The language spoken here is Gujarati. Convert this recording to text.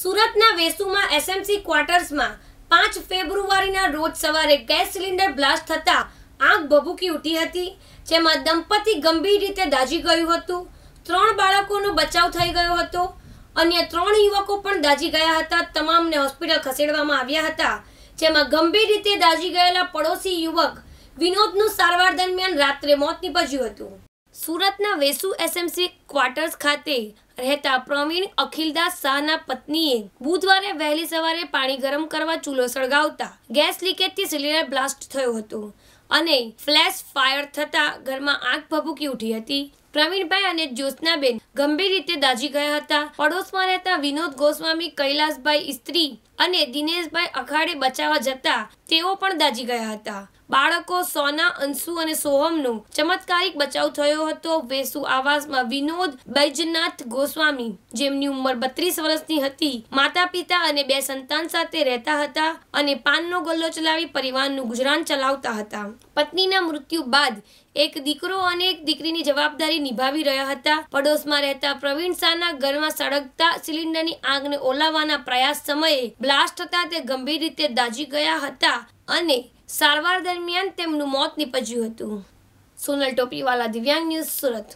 સુરતના વેસુમાં એસએમસી ક્વાર્ટર્સમાં પાંચ ફેબ્રુઆરીના રોજ સવારે ગેસ સિલિન્ડર બ્લાસ્ટ થતાં આગ ભભૂકી ઉઠી હતી જેમાં દંપતી ગંભીર રીતે દાઝી ગયું હતું ત્રણ બાળકોનો બચાવ થઈ ગયો હતો અન્ય ત્રણ યુવકો પણ દાઝી ગયા હતા તમામને હોસ્પિટલ ખસેડવામાં આવ્યા હતા જેમાં ગંભીર રીતે દાઝી ગયેલા પડોશી યુવક વિનોદનું સારવાર દરમિયાન રાત્રે મોત નીપજ્યું હતું સુરતના વેસુ એસએમસી ક્વાર્ટર્સ ખાતે રહેતા પ્રવીણ અખિલદાસ શાહના પત્નીએ બુધવારે વહેલી સવારે પાણી ગરમ કરવા ચૂલો સળગાવતા ગેસ લીકેજથી સિલિન્ડર બ્લાસ્ટ થયો હતો અને ફ્લેશ ફાયર થતાં ઘરમાં આગ ભભૂકી ઉઠી હતી પ્રવીણભાઈ અને જ્યોત્સનાબેન ગંભીર રીતે દાઝી ગયા હતા પડોશમાં રહેતા વિનોદ ગોસ્વામી કૈલાસભાઈ ઇસ્ત્રી અને દિનેશભાઈ અખાડે બચાવવા જતા તેઓ પણ દાઝી ગયા હતા બાળકો સોના અંશુ અને સોહમનો ચમત્કારિક બચાવ થયો હતો વેસુ આવાસમાં વિનોદ બૈજનાથ ગોસ્વામી જેમની ઉંમર બત્રીસ વર્ષની હતી માતા પિતા અને બે સંતાન સાથે રહેતા હતા અને પાનનો ગલ્લો ચલાવી પરિવારનું ગુજરાન ચલાવતા હતા પત્નીના મૃત્યુ બાદ એક દીકરો અને એક દીકરીની જવાબદારી નિભાવી રહ્યા હતા પડોશમાં રહેતા પ્રવીણ શાહના ઘરમાં સળગતા સિલિન્ડરની આગને ઓલાવવાના પ્રયાસ સમયે બ્લાસ્ટ હતા તે ગંભીર રીતે દાજી ગયા હતા અને સારવાર દરમિયાન તેમનું મોત નીપજ્યું હતું સોનલ ટોપલીવાલા દિવ્યાંગ ન્યૂઝ સુરત